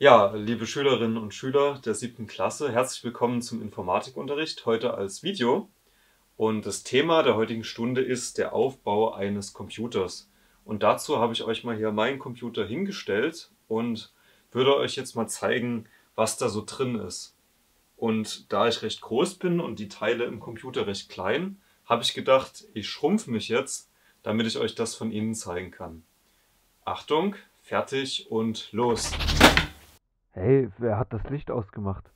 Ja, liebe Schülerinnen und Schüler der siebten Klasse, herzlich willkommen zum Informatikunterricht, heute als Video. Und das Thema der heutigen Stunde ist der Aufbau eines Computers. Und dazu habe ich euch mal hier meinen Computer hingestellt und würde euch jetzt mal zeigen, was da so drin ist. Und da ich recht groß bin und die Teile im Computer recht klein, habe ich gedacht, ich schrumpfe mich jetzt, damit ich euch das von innen zeigen kann. Achtung, fertig und los! Hey, wer hat das Licht ausgemacht?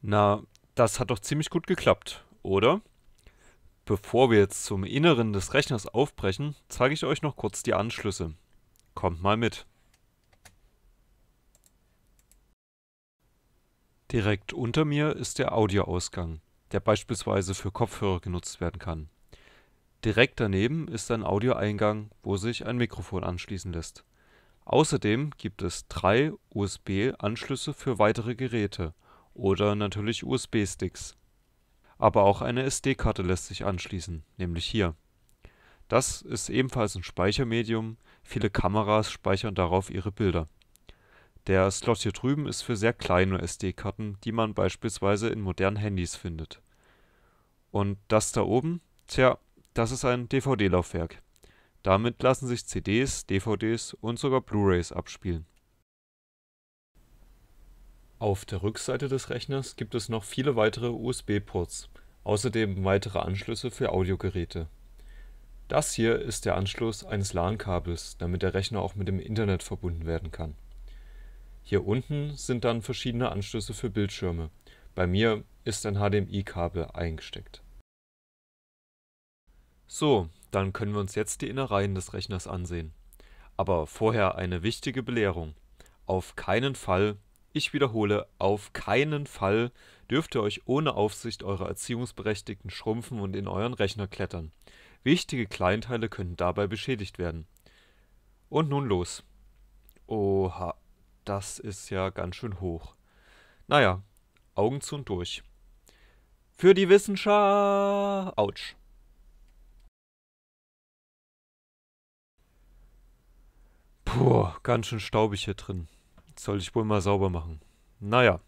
Na, das hat doch ziemlich gut geklappt, oder? Bevor wir jetzt zum Inneren des Rechners aufbrechen, zeige ich euch noch kurz die Anschlüsse. Kommt mal mit. Direkt unter mir ist der Audioausgang, der beispielsweise für Kopfhörer genutzt werden kann. Direkt daneben ist ein Audioeingang, wo sich ein Mikrofon anschließen lässt. Außerdem gibt es drei USB-Anschlüsse für weitere Geräte oder natürlich USB-Sticks. Aber auch eine SD-Karte lässt sich anschließen, nämlich hier. Das ist ebenfalls ein Speichermedium, viele Kameras speichern darauf ihre Bilder. Der Slot hier drüben ist für sehr kleine SD-Karten, die man beispielsweise in modernen Handys findet. Und das da oben? Tja, das ist ein DVD-Laufwerk. Damit lassen sich CDs, DVDs und sogar Blu-rays abspielen. Auf der Rückseite des Rechners gibt es noch viele weitere USB-Ports, außerdem weitere Anschlüsse für Audiogeräte. Das hier ist der Anschluss eines LAN-Kabels, damit der Rechner auch mit dem Internet verbunden werden kann. Hier unten sind dann verschiedene Anschlüsse für Bildschirme, bei mir ist ein HDMI-Kabel eingesteckt so, dann können wir uns jetzt die Innereien des Rechners ansehen. Aber vorher eine wichtige Belehrung. Auf keinen Fall, ich wiederhole, auf keinen Fall dürft ihr euch ohne Aufsicht eurer Erziehungsberechtigten schrumpfen und in euren Rechner klettern. Wichtige Kleinteile können dabei beschädigt werden. Und nun los. Oha, das ist ja ganz schön hoch. Naja, Augen zu und durch. Für die Wissenschaft! Autsch. Puh, ganz schön staubig hier drin. Das soll ich wohl mal sauber machen. Naja,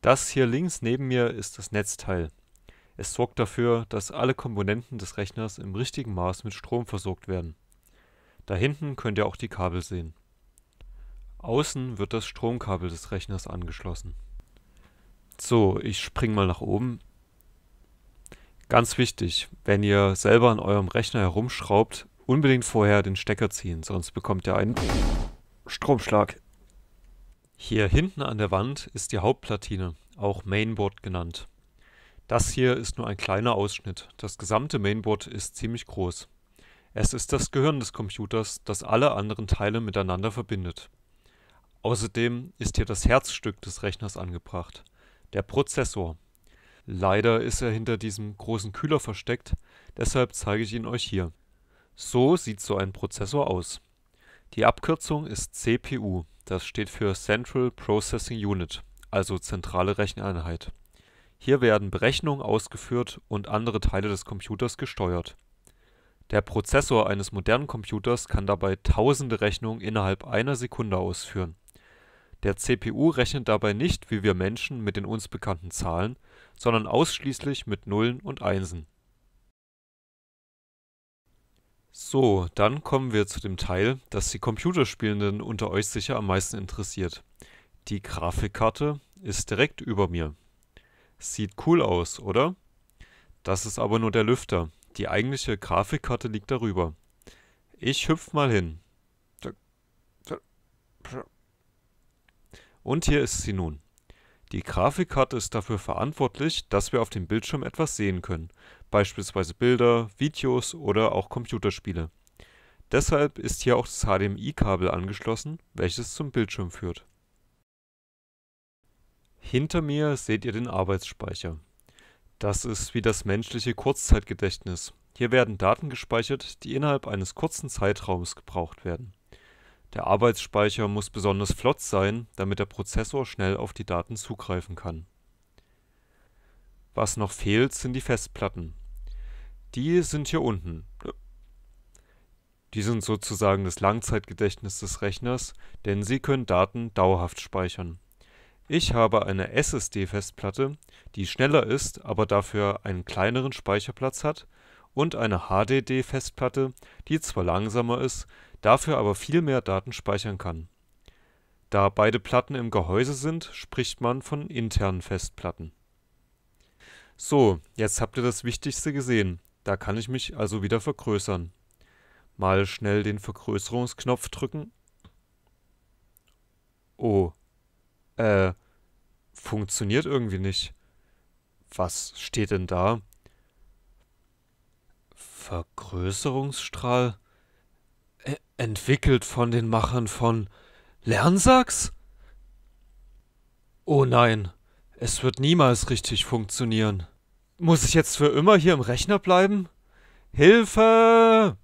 das hier links neben mir ist das Netzteil. Es sorgt dafür, dass alle Komponenten des Rechners im richtigen Maß mit Strom versorgt werden. Da hinten könnt ihr auch die Kabel sehen. Außen wird das Stromkabel des Rechners angeschlossen. So, ich spring mal nach oben. Ganz wichtig, wenn ihr selber an eurem Rechner herumschraubt, unbedingt vorher den Stecker ziehen, sonst bekommt ihr einen Stromschlag. Hier hinten an der Wand ist die Hauptplatine, auch Mainboard genannt. Das hier ist nur ein kleiner Ausschnitt, das gesamte Mainboard ist ziemlich groß. Es ist das Gehirn des Computers, das alle anderen Teile miteinander verbindet. Außerdem ist hier das Herzstück des Rechners angebracht, der Prozessor. Leider ist er hinter diesem großen Kühler versteckt, deshalb zeige ich ihn euch hier. So sieht so ein Prozessor aus. Die Abkürzung ist CPU, das steht für Central Processing Unit, also zentrale Recheneinheit. Hier werden Berechnungen ausgeführt und andere Teile des Computers gesteuert. Der Prozessor eines modernen Computers kann dabei tausende Rechnungen innerhalb einer Sekunde ausführen. Der CPU rechnet dabei nicht wie wir Menschen mit den uns bekannten Zahlen, sondern ausschließlich mit Nullen und Einsen so, dann kommen wir zu dem Teil, das die Computerspielenden unter euch sicher am meisten interessiert. Die Grafikkarte ist direkt über mir. Sieht cool aus, oder? Das ist aber nur der Lüfter. Die eigentliche Grafikkarte liegt darüber. Ich hüpf mal hin. Und hier ist sie nun. Die Grafikkarte ist dafür verantwortlich, dass wir auf dem Bildschirm etwas sehen können, beispielsweise Bilder, Videos oder auch Computerspiele. Deshalb ist hier auch das HDMI-Kabel angeschlossen, welches zum Bildschirm führt. Hinter mir seht ihr den Arbeitsspeicher. Das ist wie das menschliche Kurzzeitgedächtnis. Hier werden Daten gespeichert, die innerhalb eines kurzen Zeitraums gebraucht werden der Arbeitsspeicher muss besonders flott sein, damit der Prozessor schnell auf die Daten zugreifen kann. Was noch fehlt, sind die Festplatten. Die sind hier unten. Die sind sozusagen das Langzeitgedächtnis des Rechners, denn sie können Daten dauerhaft speichern. Ich habe eine SSD-Festplatte, die schneller ist, aber dafür einen kleineren Speicherplatz hat und eine HDD-Festplatte, die zwar langsamer ist, dafür aber viel mehr Daten speichern kann. Da beide Platten im Gehäuse sind, spricht man von internen Festplatten. So, jetzt habt ihr das Wichtigste gesehen. Da kann ich mich also wieder vergrößern. Mal schnell den Vergrößerungsknopf drücken. Oh. Äh, funktioniert irgendwie nicht. Was steht denn da? Vergrößerungsstrahl? E entwickelt von den Machern von Lernsacks? Oh nein, es wird niemals richtig funktionieren. Muss ich jetzt für immer hier im Rechner bleiben? Hilfe!